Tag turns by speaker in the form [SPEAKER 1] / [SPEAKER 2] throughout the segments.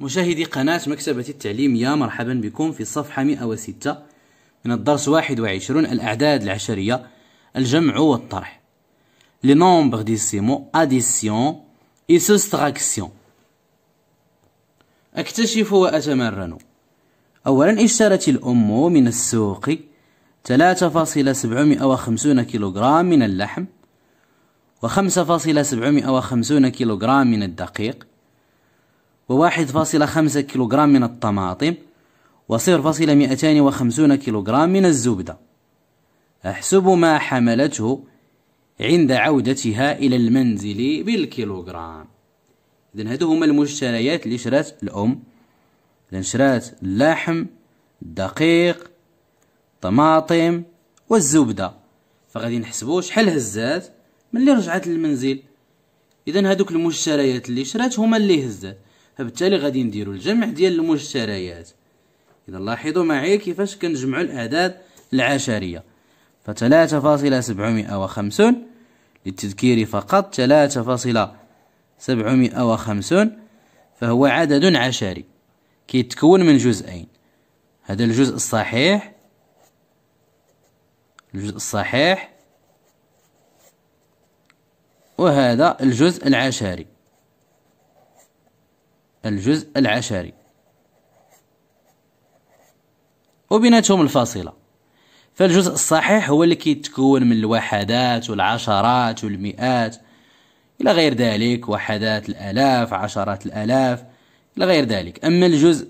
[SPEAKER 1] مشاهدي قناة مكتبة التعليم يا مرحبا بكم في الصفحة 106 من الدرس 21 الأعداد العشرية الجمع والطرح لي نومبر سيمو أديسيون إي سوستراكسيون أكتشف وأتمرن أولا اشترت الأم من السوق 3.750 كيلوغرام من اللحم و5.750 كيلوغرام من الدقيق وواحد فاصلة خمسة كيلوغرام من الطماطم وصفر فاصلة مئتان وخمسون كيلوغرام من الزبدة أحسب ما حملته عند عودتها إلى المنزل بالكيلوغرام إذا هادو هما المشتريات اللي شرات الأم لأن شرات اللحم الدقيق طماطم والزبدة فغادي نحسبو شحال هزات ملي رجعت للمنزل إذا هادوك المشتريات اللي شرات هما اللي هزات فبالتالي غادي نديرو الجمع ديال المشتريات اذا لاحظوا معي كيفاش كنجمعوا الاعداد العشريه فتلاتة فاصلة سبعمائة وخمسون للتذكير فقط تلاتة فاصلة سبعمائة وخمسون فهو عدد عشري كيتكون من جزئين هذا الجزء الصحيح الجزء الصحيح وهذا الجزء العشري الجزء العشري وبيناتهم الفاصلة فالجزء الصحيح هو اللي كيتكون من الوحدات والعشرات والمئات إلى غير ذلك وحدات الآلاف عشرات الآلاف إلى غير ذلك أما الجزء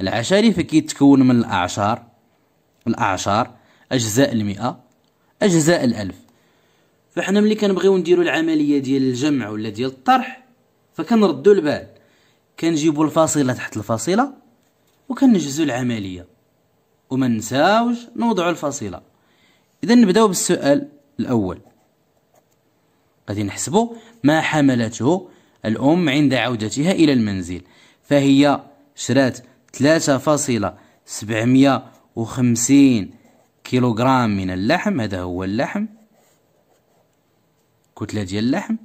[SPEAKER 1] العشري فكيتكون من الأعشار الأعشار أجزاء المئة أجزاء الألف فحنا ملي كنبغيو نديرو العملية ديال الجمع ولا ديال الطرح فكنردو البال كنجيبوا الفاصله تحت الفاصله وكنجزوا العمليه وما نساوش نوضعوا الفاصله اذا نبداو بالسؤال الاول غادي نحسبوا ما حملته الام عند عودتها الى المنزل فهي شرات 3.750 كيلوغرام من اللحم هذا هو اللحم كتله ديال اللحم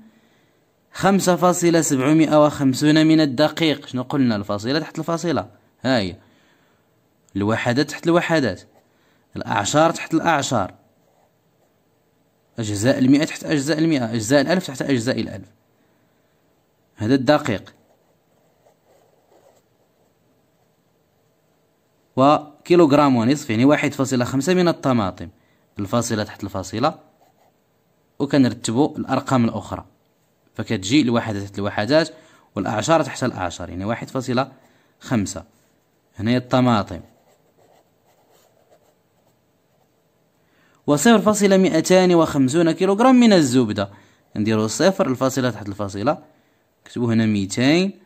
[SPEAKER 1] خمسة فاصلة سبعمائة وخمسون من الدقيق شنو قلنا الفاصلة تحت الفاصلة هاي الوحدات تحت الوحدات الأعشار تحت الأعشار أجزاء المئة تحت أجزاء المئة أجزاء الألف تحت أجزاء الألف هذا الدقيق وكيلوغرام ونصف يعني واحد فاصلة خمسة من الطماطم الفاصلة تحت الفاصلة وكنرتبوا الأرقام الأخرى فكتجي الوحدات الوحدات والأعشار تحت الأعشار يعني واحد فاصلة خمسة هنايا الطماطم وصفر فاصلة مئتان وخمسون كيلوغرام من الزبدة نديرو صفر الفاصلة تحت الفاصلة نكتبو هنا ميتين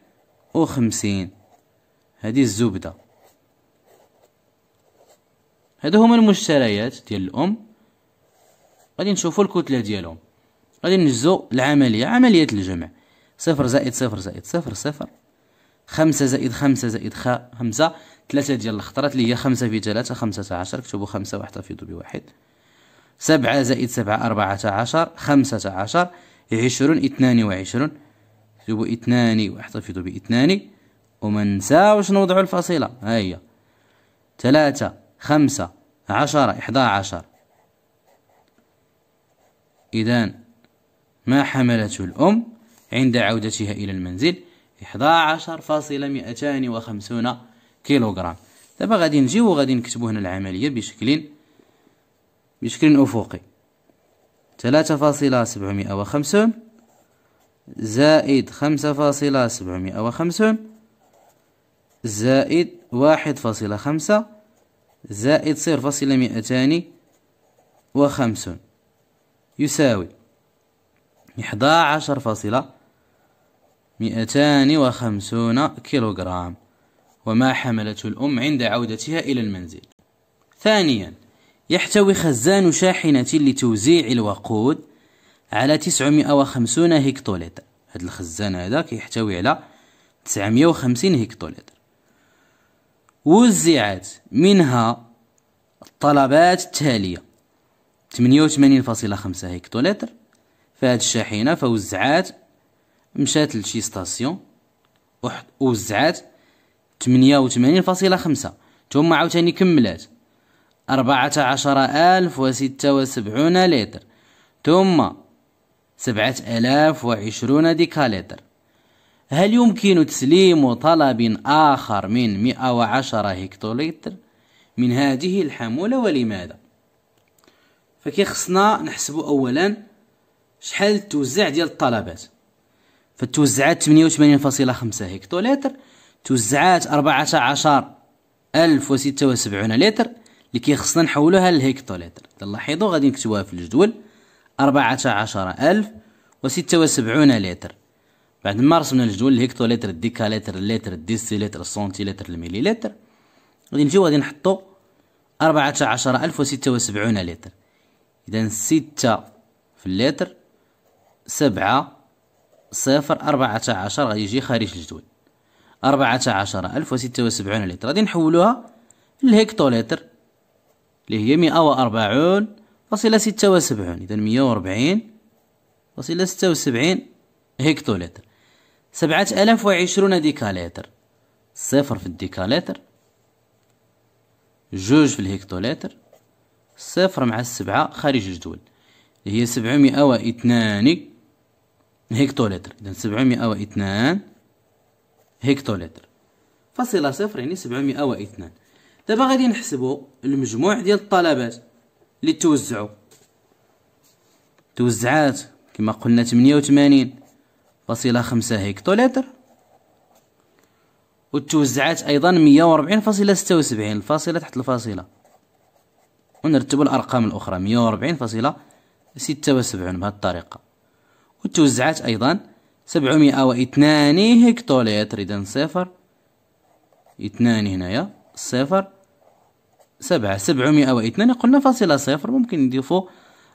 [SPEAKER 1] وخمسين هذه الزبدة هادو هما المشتريات ديال الأم غادي نشوفو الكتلة ديالهم غادي نجزو العملية عملية الجمع صفر زائد صفر زائد صفر صفر خمسة زائد خمسة زائد خمسة ثلاثة ديال الخطرات اللي هي خمسة في ثلاثة خمسة عشر كتبو خمسة واحتفظو بواحد سبعة زائد سبعة أربعة عشر خمسة عشر عشرون اثنان وعشرون كتبو اثنان واحتفظو باثنان وما نساوش نوضعوا الفصيلة ها هي ثلاثة خمسة عشرة إحدى عشر إذن ما حملته الأم عند عودتها إلى المنزل 11250 كيلوغرام دابا غادي نجيو وغادي نكتبو هنا العملية بشكل بشكل أفقي 3.750 زائد 5.750 زائد 1.5 زائد 0.250 يساوي إحدى عشر فاصلة مئتان وخمسون كيلوغرام وما حملته الأم عند عودتها إلى المنزل ثانيا يحتوي خزان شاحنة لتوزيع الوقود على 950 هكتولتر هذا الخزان هذا كيحتوي على 950 هكتولتر وزعت منها الطلبات التالية 88.5 هكتولتر فهاد الشاحنه فوزعات مشات لشي ستاسيون ووزعات 88.5 ثم عاوتاني كملات أربعة عشر ألف وستة وسبعون لتر ثم سبعة ألاف وعشرون ديكاليتر هل يمكن تسليم طلب آخر من 110 هكتوليتر من هذه الحمولة ولماذا؟ فكيخصنا نحسب أولا شحال التوزيع ديال الطلبات فتوزعات 88.5 لتر توزعات 14076 لتر اللي كيخصنا نحولوها لتر تلاحظوا غادي نكتبوها في الجدول 14076 لتر بعد ما رسمنا الجدول الهكتولتر لتر اللتر الديسيلتر السنتيلتر المليلتر غادي نجيو غادي نحطو 14076 لتر اذا 6 في اللتر سبعة صفر أربعة عشر غادي يجي خارج الجدول أربعة عشر ألف وستة وسبعون لتر غادي نحولوها للهكتوليتر اللي هي مئة وأربعون فاصلة ستة وسبعون إذا مئة وأربعين فاصلة ستة وسبعين هكتوليتر سبعة آلاف وعشرون ديكاليتر صفر في الديكاليتر جوج في الهكتوليتر صفر مع السبعة خارج الجدول اللي هي سبعمائة واثنان هكتولتر إذا 702 هكتولتر فاصلة صفر يعني 702 دابا غادي نحسبوا المجموع ديال الطلبات اللي توزعوا توزعات كما قلنا 88 فاصلة خمسة هكتولتر وتوزعات أيضا 140 فاصلة ستة وسبعين الفاصلة تحت الفاصلة ونرتبوا الأرقام الأخرى 140 فاصلة ستة وسبعون بهذه الطريقة وتوزعت أيضا سبعمائة واثنان هكتوليتر إذا صفر اثنان هنايا صفر سبعة سبعمائة واثنان قلنا فاصلة صفر ممكن نضيفو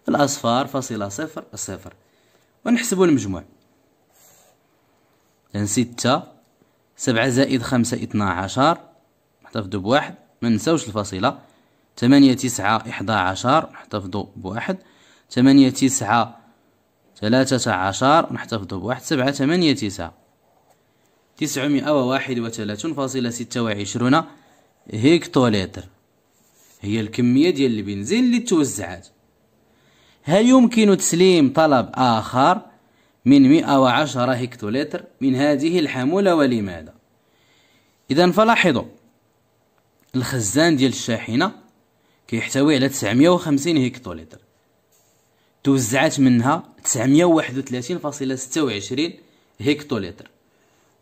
[SPEAKER 1] الأصفار فاصلة صفر صفر ونحسبو المجموع إذن ستة سبعة زائد خمسة اثنا عشر نحتفظو بواحد منساوش الفاصلة ثمانية تسعة احدى عشر نحتفظو بواحد ثمانية تسعة ثلاثة عشر نحتفظ بواحد سبعة ثمانية تسعة تسعمائة وواحد وثلاثون فاصلة ستة وعشرون هكتولتر هي الكمية ديال البنزين اللي توزعت هل يمكن تسليم طلب آخر من مئة وعشرة هكتولتر من هذه الحمولة ولماذا إذا فلاحظوا الخزان ديال الشاحنة كيحتوي على وخمسين هكتولتر توزعت منها 931.26 هكتولتر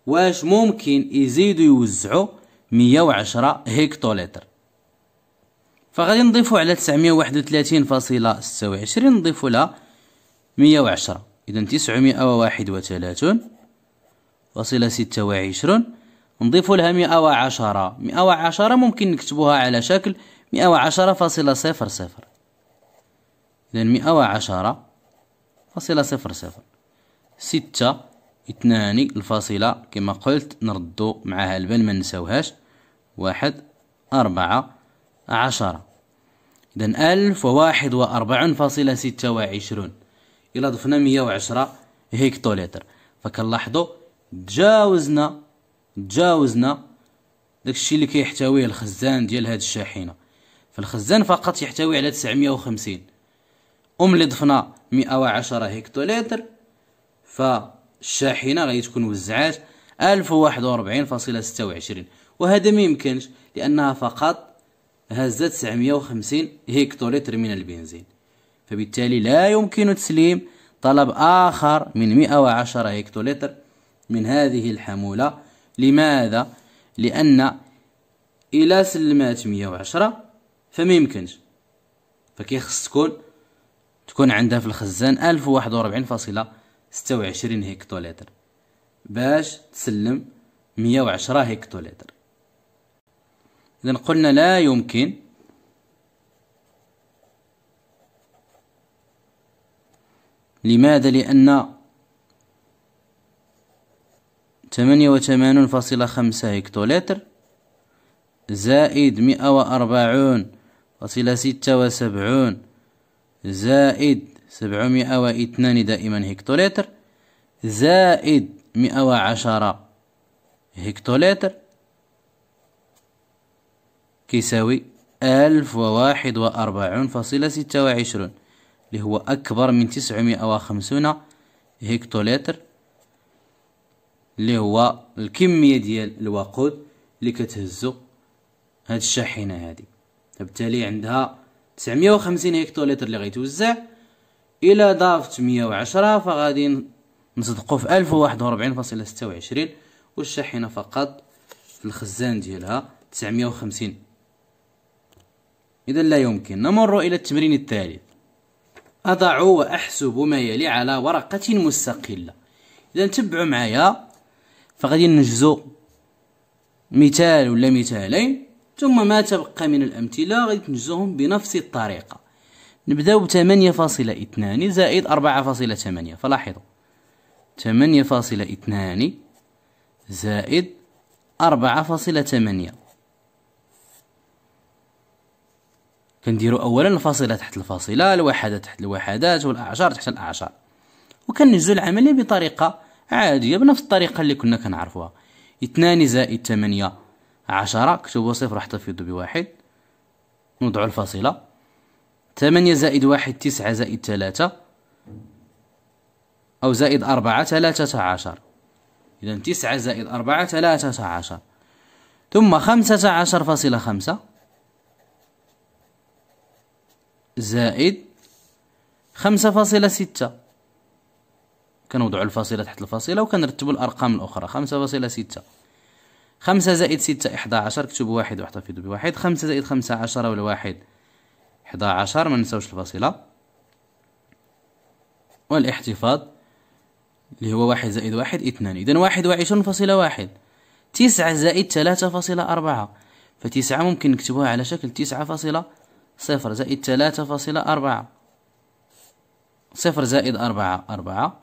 [SPEAKER 1] واش ممكن يزيدوا يوزعوا 110 هكتولتر فغادي نضيفوا على 931.26 نضيفوا لها 110 اذا 931 ستة وعشرون نضيفوا لها مئة وعشرة ممكن نكتبوها على شكل مئة فاصلة صفر 110.00 اذا وعشرة فاصلة صفر صفر ستة اثنان الفاصلة كما قلت نردو معها البن ما نساوهاش واحد أربعة عشرة إذا ألف وواحد وأربعون فاصلة ستة وعشرون إلا ضفنا مية وعشرة هكتوليتر فكنلاحظو تجاوزنا تجاوزنا داكشي اللي كيحتويه الخزان ديال هاد الشاحنة فالخزان فقط يحتوي على تسعمية وخمسين أملي ضفنا 110 هكتوليتر فالشاحنة غادي تكون وزعات 1041.26 وهذا ما يمكنش لأنها فقط هزت 950 هكتوليتر من البنزين فبالتالي لا يمكن تسليم طلب آخر من 110 هكتوليتر من هذه الحمولة لماذا؟ لأن الى سلمات 110 فما يمكنش فكيخص تكون تكون عندها في الخزان ألف وواحد وربعين فاصلة ستة وعشرين هكتولتر باش تسلم مية وعشرة هكتولتر إذا قلنا لا يمكن لماذا لأن ثمانية وثمانون فاصلة خمسة هكتولتر زائد مئة وأربعون فاصلة ستة وسبعون زائد سبعمائة واثنان دائما هكتوليتر زائد مئة وعشرة هكتوليتر كيساوي ألف وواحد وأربعون فاصلة ستة وعشرون اللي هو أكبر من تسعمائة وخمسون هكتوليتر اللي هو الكمية ديال الوقود اللي كتهزو هاد الشاحنة هادي فبالتالي عندها 950 هكتوليتر اللي غيتوزع الى ضافت 110 فغادي نصدقوا في 1041.26 والشاحنه فقط في الخزان ديالها 950 اذا لا يمكن نمر الى التمرين الثالث اضع واحسب ما يلي على ورقه مستقله اذا تبعوا معايا فغادي ننجزوا مثال ولا مثالين ثم ما تبقى من الأمثلة غادي تنجزوهم بنفس الطريقة نبداو ب 8.2 زائد 4.8 فلاحظوا 8.2 زائد 4.8 كنديروا اولا الفاصله تحت الفاصله الوحده تحت الوحدات والاعشار تحت الاعشار وكنجزو العمليه بطريقه عاديه بنفس الطريقه اللي كنا كنعرفوها 2 زائد 8 عشرة كتبوا صفر واحتفظوا بواحد نضعوا الفاصلة ثمانية زائد واحد تسعة زائد ثلاثة أو زائد أربعة ثلاثة عشر إذا تسعة زائد أربعة ثلاثة عشر ثم خمسة عشر فاصلة خمسة زائد خمسة فاصلة ستة كنوضعوا الفاصلة تحت الفاصلة وكنرتبوا الأرقام الأخرى خمسة فاصلة ستة خمسة زائد ستة إحدى عشر كتبوا واحد واحتفظوا بواحد خمسة زائد خمسة عشر والواحد إحدى عشر ما ننساوش الفاصلة والاحتفاظ اللي هو واحد زائد واحد اثنان إذا واحد وعشرون فاصلة واحد تسعة زائد ثلاثة فاصلة أربعة فتسعة ممكن نكتبوها على شكل تسعة فاصلة صفر زائد ثلاثة فاصلة أربعة صفر زائد أربعة أربعة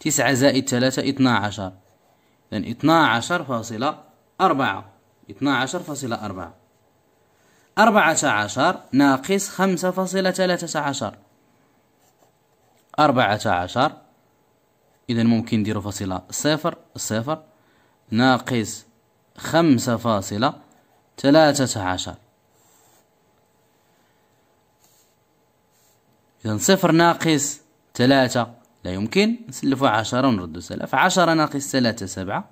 [SPEAKER 1] تسعة زائد ثلاثة اثنا عشر إذن اثنا عشر فاصلة أربعة اثنا عشر فاصلة أربعة أربعة عشر ناقص خمسة فاصلة ثلاثة عشر أربعة عشر إذا ممكن نديرو فاصلة صفر صفر ناقص خمسة فاصلة ثلاثة عشر إذا صفر ناقص ثلاثة لا يمكن نسلفو عشرة ونردو سلف عشرة ناقص ثلاثة سبعة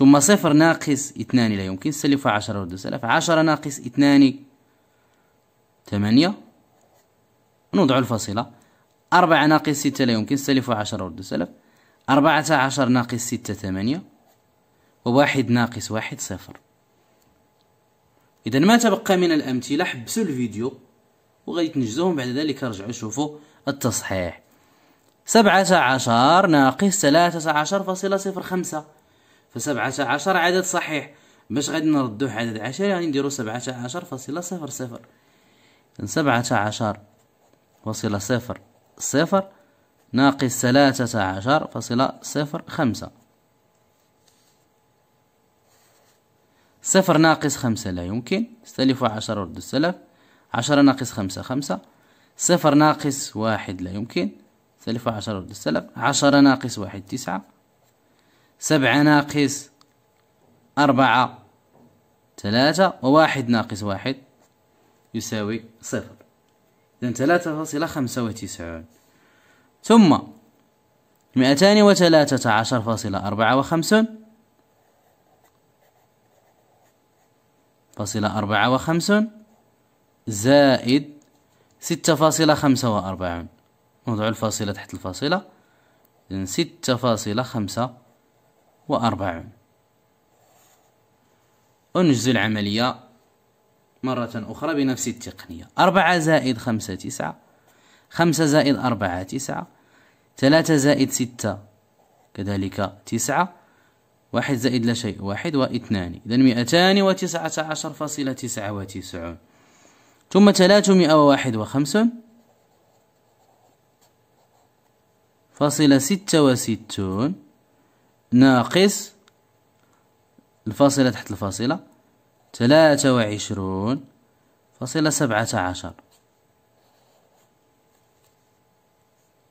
[SPEAKER 1] ثم صفر ناقص اثنان لا يمكن سلف عشرة رد سلف عشرة ناقص اثنان ثمانية نوضع الفاصلة أربعة ناقص ستة لا يمكن سلف عشرة رد سلف أربعة عشر ناقص ستة ثمانية وواحد ناقص واحد صفر إذا ما تبقى من الأمثلة حبسوا الفيديو وغادي تنجزوهم بعد ذلك رجعوا شوفوا التصحيح سبعة عشر ناقص ثلاثة عشر فاصلة صفر خمسة فسبعة عشر عدد صحيح باش غادي نردوه عدد عشري غادي يعني نديرو سبعة عشر فاصلة صفر صفر سبعة عشر فاصلة صفر صفر ناقص ثلاثة عشر فاصلة صفر خمسة صفر ناقص خمسة لا يمكن استلف عشر ورد السلف عشرة ناقص خمسة خمسة صفر ناقص واحد لا يمكن استلف عشر ورد السلف عشرة ناقص واحد تسعة سبعة ناقص أربعة ثلاثة وواحد ناقص واحد يساوي صفر إذن ثلاثة فاصلة خمسة وتسعون ثم مئتان وثلاثة عشر فاصلة أربعة وخمسون فاصلة أربعة وخمسون زائد ستة فاصلة خمسة وأربعون نضع الفاصلة تحت الفاصلة إذن ستة فاصلة خمسة وأربعون أنجز العملية مرة أخرى بنفس التقنية أربعة زائد خمسة تسعة خمسة زائد أربعة تسعة ثلاثة زائد ستة كذلك تسعة واحد زائد لا شيء واحد واثنان إذا مئتان وتسعة عشر فاصلة تسعة وتسعون ثم ثلاثمائة وواحد وخمسون فاصلة ستة وستون ناقص الفاصلة تحت الفاصلة ثلاثة وعشرون فاصلة سبعة عشر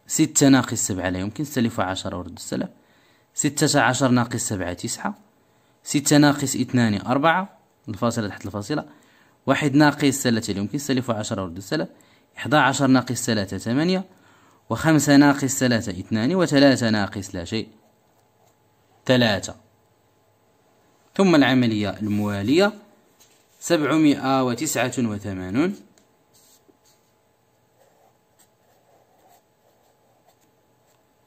[SPEAKER 1] ستة ناقص سبعة لا يمكن سلف عشرة ورد السلف ستة عشر ناقص سبعة تسعة ستة ناقص اثنان أربعة الفاصلة تحت الفاصلة واحد ناقص ثلاثة لا يمكن سلف عشرة ورد السلف إحدى عشر ناقص ثلاثة ثمانية وخمسة ناقص ثلاثة اثنان وثلاثة ناقص لا شيء ثلاثة ثم العملية الموالية سبعمائة وتسعة وثمانون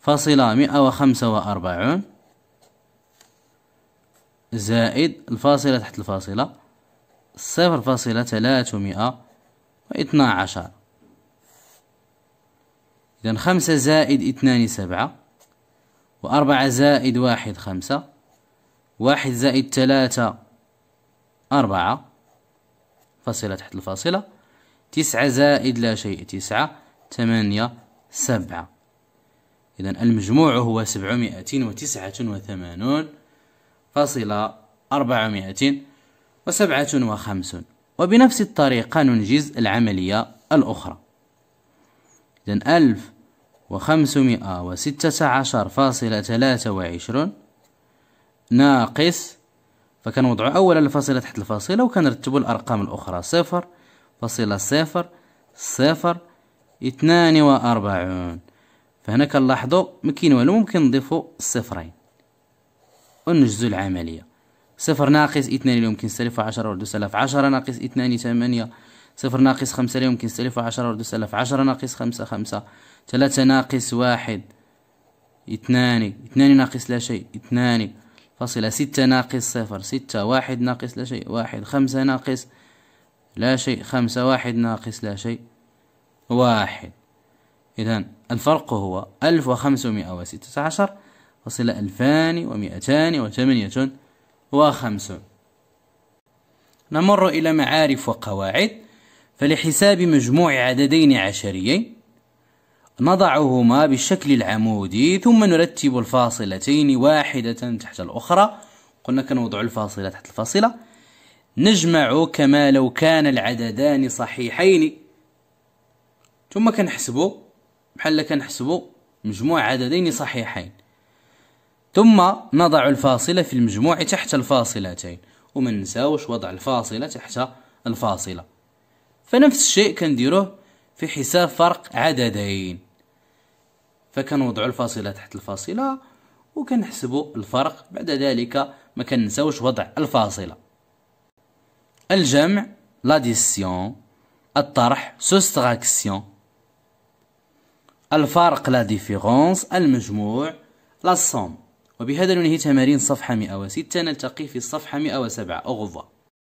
[SPEAKER 1] فاصلة مئة وخمسة وأربعون زائد الفاصلة تحت الفاصلة صفر فاصلة ثلاثمائة واثنا عشر إذن خمسة زائد اثنان سبعة وأربعة زائد واحد خمسة واحد زائد ثلاثة أربعة فاصلة تحت الفاصلة تسعة زائد لا شيء تسعة ثمانية سبعة إذا المجموع هو سبعمائة وتسعة وثمانون فاصلة أربعمائة وسبعة وخمسون وبنفس الطريقة ننجز العملية الأخرى إذا ألف وخمسمائة وستة عشر فاصلة ثلاثة وعشرون ناقص فكان وضعوا أولا الفاصلة تحت الفاصلة رتبوا الأرقام الأخرى صفر فاصلة صفر صفر اثنان وأربعون فهنا كنلاحظوا ما كاين والو ممكن نضيفوا الصفرين ونجزوا العملية صفر ناقص اثنان يمكن سالب عشرة وردو سالب عشرة ناقص اثنان ثمانية صفر ناقص خمسة لا يمكن تسليفها عشرة ورد سلف عشرة ناقص خمسة خمسة ثلاثة ناقص واحد اثنان اثنان ناقص لا شيء اثنان فاصلة ستة ناقص صفر ستة واحد ناقص لا شيء واحد خمسة ناقص لا شيء خمسة واحد ناقص لا شيء واحد إذا الفرق هو ألف وخمسمائة وستة عشر فاصلة ألفان ومئتان وثمانية وخمسون نمر إلى معارف وقواعد فلحساب مجموع عددين عشريين نضعهما بالشكل العمودي ثم نرتب الفاصلتين واحدة تحت الأخرى قلنا كنوضع الفاصلة تحت الفاصلة نجمع كما لو كان العددان صحيحين ثم كنحسبو بحال كنحسبو مجموع عددين صحيحين ثم نضع الفاصلة في المجموع تحت الفاصلتين ومنساوش وضع الفاصلة تحت الفاصلة فنفس الشيء كنديروه في حساب فرق عددين فكنوضعوا الفاصله تحت الفاصله وكنحسبوا الفرق بعد ذلك ما كننساوش وضع الفاصله الجمع لاديسيون الطرح سوستراكسيون الفرق لا ديفيرونس المجموع لا وبهذا ننهي تمارين صفحة 106 نلتقي في الصفحة 107 أغضى